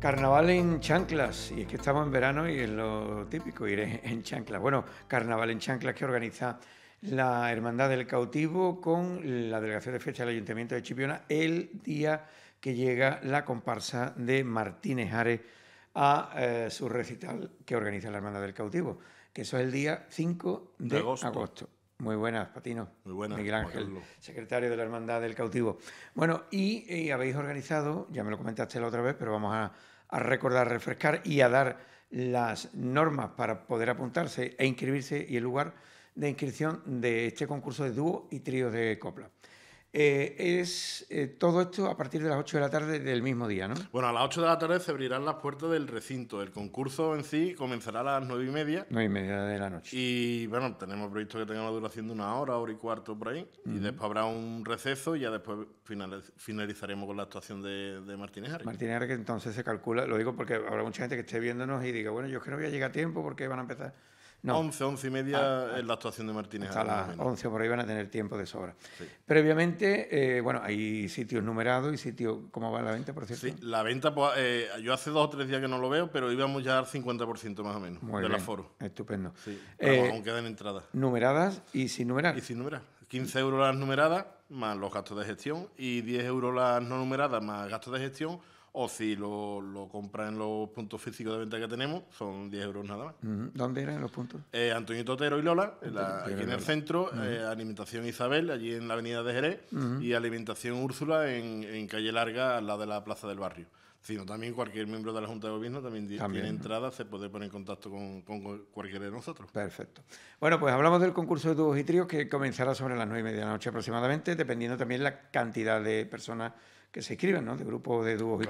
Carnaval en chanclas, y es que estamos en verano y es lo típico ir en chanclas. Bueno, carnaval en chanclas que organiza la Hermandad del Cautivo con la Delegación de fecha del Ayuntamiento de Chipiona el día que llega la comparsa de Martínez Ares a eh, su recital que organiza la Hermandad del Cautivo, que eso es el día 5 de, agosto. Muy buenas, Patino. Muy buenas. Miguel Ángel, secretario de la Hermandad del Cautivo. Bueno, y, eh, habéis organizado, ya me lo comentaste la otra vez, pero vamos a, a recordar, refrescar y a dar las normas para poder apuntarse e inscribirse y el lugar de inscripción de este concurso de dúo y trío de copla. Eh, es eh, todo esto a partir de las 8 de la tarde del mismo día, ¿no? Bueno, a las 8 de la tarde se abrirán las puertas del recinto. El concurso en sí comenzará a las 9 y media. 9 y media de la noche. Y bueno, tenemos previsto que tenga una duración de una hora, hora y cuarto por ahí. Y después habrá un receso y ya después finalizaremos con la actuación de, de Martínez Martínez que entonces se calcula, lo digo porque habrá mucha gente que esté viéndonos y diga, bueno, yo es que no voy a llegar a tiempo porque van a empezar once 11, 11 y media ah, es ah, la actuación de Martínez. a las 11 por ahí van a tener tiempo de sobra. Previamente, eh, bueno, hay sitios numerados y sitios... ¿Cómo va la venta, por cierto? Sí, la venta, pues, eh, yo hace dos o tres días que no lo veo, pero íbamos ya al 50% más o menos Muy del aforo. Estupendo. Sí, eh, aún quedan entradas. Numeradas y sin numerar. Y sin numerar. 15 euros las numeradas más los gastos de gestión y 10 euros las no numeradas más gastos de gestión o si lo, compran en los puntos físicos de venta que tenemos, son 10 euros nada más. ¿Dónde eran los puntos? Eh, Antonio Totero y Lola, aquí en el centro, eh, Alimentación Isabel, allí en la avenida de Jerez, y Alimentación Úrsula en, Calle Larga, al lado de la Plaza del Barrio. Sino también cualquier miembro de la Junta de Gobierno también, tiene entrada, se puede poner en contacto con, cualquiera de nosotros. Perfecto. Bueno, pues hablamos del concurso de tubos y tríos que comenzará sobre las nueve y media de la noche aproximadamente, dependiendo también la cantidad de personas que se inscriben, ¿no? De grupo de dúos.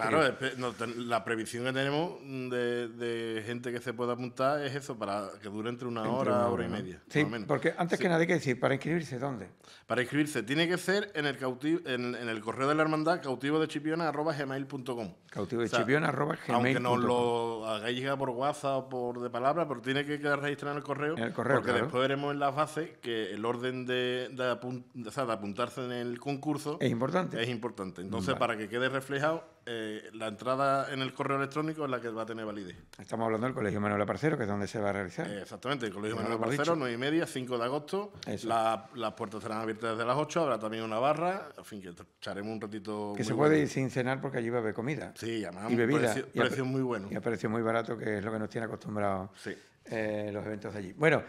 la previsión que tenemos de, gente que se pueda apuntar es eso, para que dure entre una hora, una hora, y media. Sí, porque antes que nada hay que decir, ¿para inscribirse dónde? Para inscribirse tiene que ser en el, en, el correo de la hermandad cautivo de arroba gmail.com. Cautivo de arroba Aunque nos lo hagáis llegar por WhatsApp o por de palabra, pero tiene que quedar registrado en el correo. el Porque después veremos en las bases que el orden de, de, apuntarse en el concurso es importante. Es importante. Entonces, para que quede reflejado, eh, la entrada en el correo electrónico es la que va a tener validez. Estamos hablando del Colegio Manuel Aparcero, que es donde se va a realizar. Eh, exactamente, el Colegio Manuel Aparcero, 9 y media, 5 de agosto. las puertas serán abiertas desde las 8, habrá también una barra, en fin, que echaremos un ratito. Que se puede ir sin cenar porque allí va a haber comida. Sí, y bebidas y muy bueno. Y a precio muy barato, que es lo que nos tiene acostumbrados eh, los eventos allí. Bueno,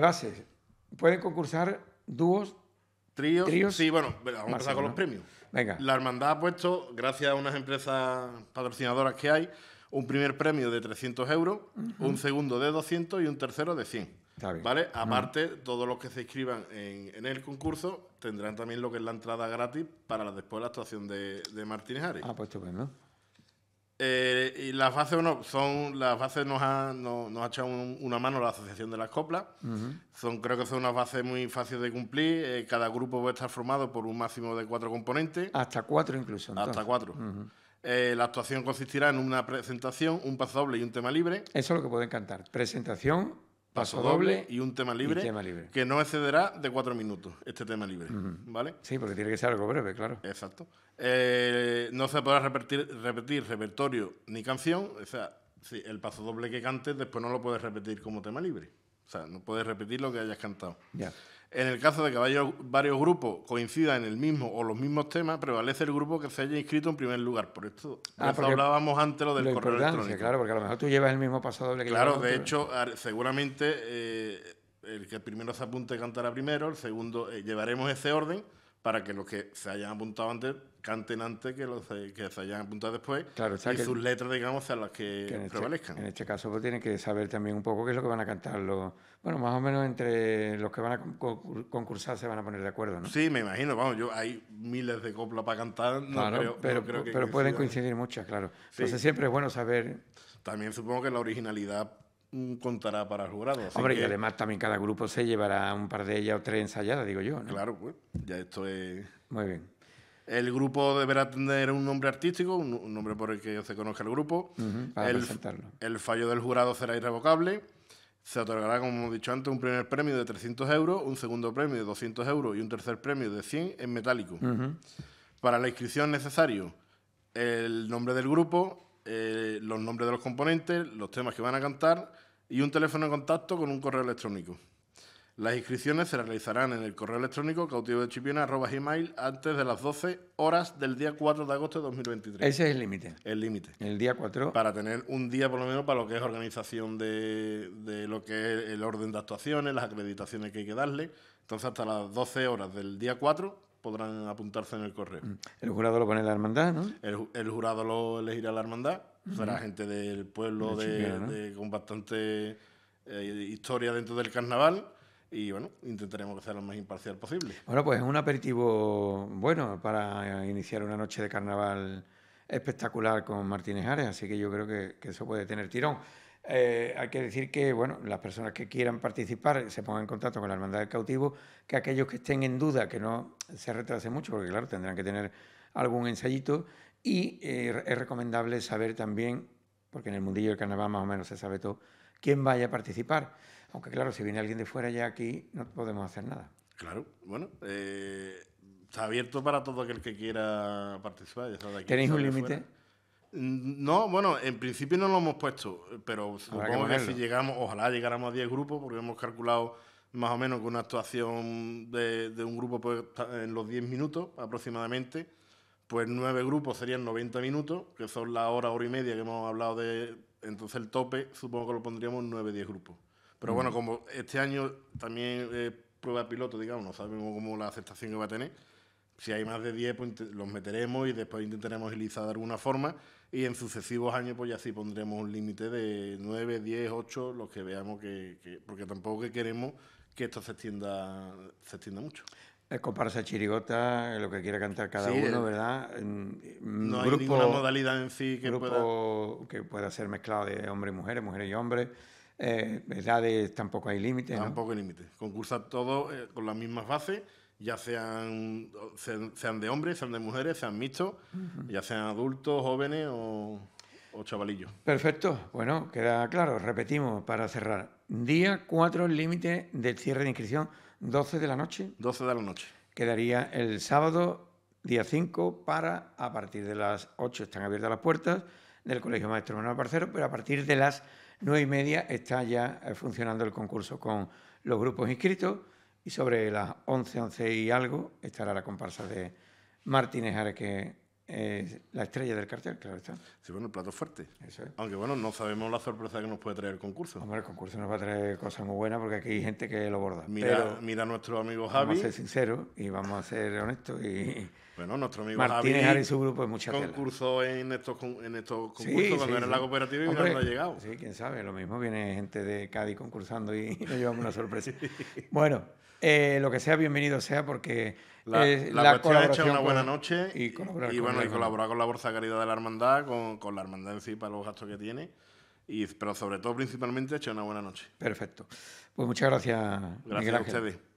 bases. Pueden concursar dúos, tríos. Sí, bueno, vamos a empezar con los premios. Venga. La hermandad ha puesto, gracias a unas empresas patrocinadoras que hay, un primer premio de 300 euros, un segundo de 200 y un tercero de 100. ¿Vale? Aparte, todos los que se inscriban en, el concurso tendrán también lo que es la entrada gratis para después la actuación de, Martínez Ari. Ah, pues estupendo. Eh, y las bases son. las nos ha, nos, echado una mano la Asociación de las Coplas. Son, creo que son unas bases muy fáciles de cumplir. Eh, cada grupo va a estar formado por un máximo de cuatro componentes. Hasta cuatro incluso. Hasta cuatro. Eh, la actuación consistirá en una presentación, un paso doble y un tema libre. Eso es lo que pueden cantar. Presentación, paso, doble, y un tema libre, que no excederá de cuatro minutos este tema libre, ¿vale? Sí, porque tiene que ser algo breve, claro. Exacto. Eh, no se podrá repetir, repertorio ni canción, o sea, el paso doble que cantes después no lo puedes repetir como tema libre sea, no puedes repetir lo que hayas cantado. En el caso de que varios grupos coincidan en el mismo o los mismos temas, prevalece el grupo que se haya inscrito en primer lugar. Por esto ah, hablábamos antes lo del correo electrónico. Claro, porque a lo mejor tú llevas el mismo pasado. Claro, de hecho, seguramente eh, el que primero se apunte cantará primero, el segundo eh, llevaremos ese orden para que los que se hayan apuntado antes canten antes que los que se hayan apuntado después claro, y sus letras, digamos, sean las que, este- prevalezcan. en este caso, pues tienen que saber también un poco qué es lo que van a cantar los... Bueno, más o menos entre los que van a concursar se van a poner de acuerdo, ¿no? Sí, me imagino, vamos, yo hay miles de coplas para cantar, pero, pueden coincidir muchas, claro. Entonces siempre es bueno saber... También supongo que la originalidad contará para el jurado. Hombre, y además también cada grupo se llevará un par de ellas o tres ensayadas, digo yo. Claro, pues ya esto es... Muy bien. El grupo deberá tener un nombre artístico, un, nombre por el que se conozca el grupo. para el, el fallo del jurado será irrevocable. Se otorgará, como hemos dicho antes, un primer premio de 300 euros, un segundo premio de 200 euros y un tercer premio de 100 en metálico. Para la inscripción necesario el nombre del grupo, eh, los nombres de los componentes, los temas que van a cantar y un teléfono de contacto con un correo electrónico. Las inscripciones se realizarán en el correo electrónico cautivo de chipiona@gmail antes de las 12 horas del día 4 de agosto de 2023. Ese es el límite. El límite. El día 4. Para tener un día por lo menos para lo que es organización de, de, lo que es el orden de actuaciones, las acreditaciones que hay que darle. Entonces hasta las 12 horas del día 4 podrán apuntarse en el correo. Mm. El jurado lo pone la hermandad, ¿no? El, jurado lo elegirá la hermandad, será gente del pueblo de, con bastante eh, historia dentro del carnaval y bueno, intentaremos que sea lo más imparcial posible. Bueno, pues es un aperitivo bueno para iniciar una noche de carnaval espectacular con Martínez Ares, así que yo creo que, que eso puede tener tirón. Eh, hay que decir que, bueno, las personas que quieran participar eh, se pongan en contacto con la Hermandad del Cautivo, que aquellos que estén en duda, que no se retrase mucho, porque claro, tendrán que tener algún ensayito, y eh, es recomendable saber también, porque en el mundillo del carnaval más o menos se sabe todo, quién vaya a participar. Aunque claro, si viene alguien de fuera ya aquí no podemos hacer nada. Claro, bueno, está abierto para todo aquel que quiera participar. ¿Tenéis un límite? Mm, no, bueno, en principio no lo hemos puesto, pero supongo que, si llegamos, ojalá llegáramos a 10 grupos, porque hemos calculado más o menos que una actuación de, un grupo pues, en los 10 minutos aproximadamente, pues nueve grupos serían 90 minutos, que son la hora, hora y media que hemos hablado de. Entonces el tope supongo que lo pondríamos 9-10 grupos. Pero bueno, mm. como este año también es prueba piloto, digamos, no sabemos cómo la aceptación que va a tener si hay más de 10, pues los meteremos y después intentaremos ilizar de alguna forma. Y en sucesivos años, pues ya sí pondremos un límite de 9, 10, 8, los que veamos que, porque tampoco queremos que esto se extienda, se extienda mucho. Es comparsa chirigota, lo que quiera cantar cada uno, eh, ¿verdad? Mm, mm, no grupo, hay ninguna modalidad en sí que pueda... que pueda ser mezclado de hombres y mujeres, mujeres y hombres. Eh, tampoco hay límites. Tampoco hay límites. Concursa todo eh, con las mismas bases ya sean, sean de hombres, sean de mujeres, sean mixtos, ya sean adultos, jóvenes o, o chavalillos. Perfecto, bueno, queda claro, repetimos para cerrar. Día 4, límite del cierre de inscripción, 12 de la noche. 12 de la noche. Quedaría el sábado, día 5, para a partir de las 8 están abiertas las puertas del Colegio Maestro Manuel Parcero, pero a partir de las 9 y media está ya eh, funcionando el concurso con los grupos inscritos y sobre las 11, 11 y algo estará la comparsa de Martínez Ares, que la estrella del cartel, claro está. Sí, bueno, el plato fuerte. Aunque bueno, no sabemos la sorpresa que nos puede traer el concurso. Hombre, el concurso nos va a traer cosas muy buenas porque aquí hay gente que lo borda. Mira, mira a nuestro amigo Javi. Vamos a ser sinceros y vamos a ser honestos. Y bueno, nuestro amigo Martínez Javi. y su grupo es mucha Concurso en estos, en estos concursos cuando era la cooperativa y no ha llegado. Sí, quién sabe, lo mismo viene gente de Cádiz concursando y nos llevamos una sorpresa. bueno. Eh, lo que sea, bienvenido sea, porque la, cuestión la, la una buena noche y, colaborar con la Bolsa Caridad de la Hermandad, con, la Hermandad en sí para los gastos que tiene. Y, pero sobre todo, principalmente, hecho una buena noche. Perfecto. Pues muchas gracias. Gracias a ustedes.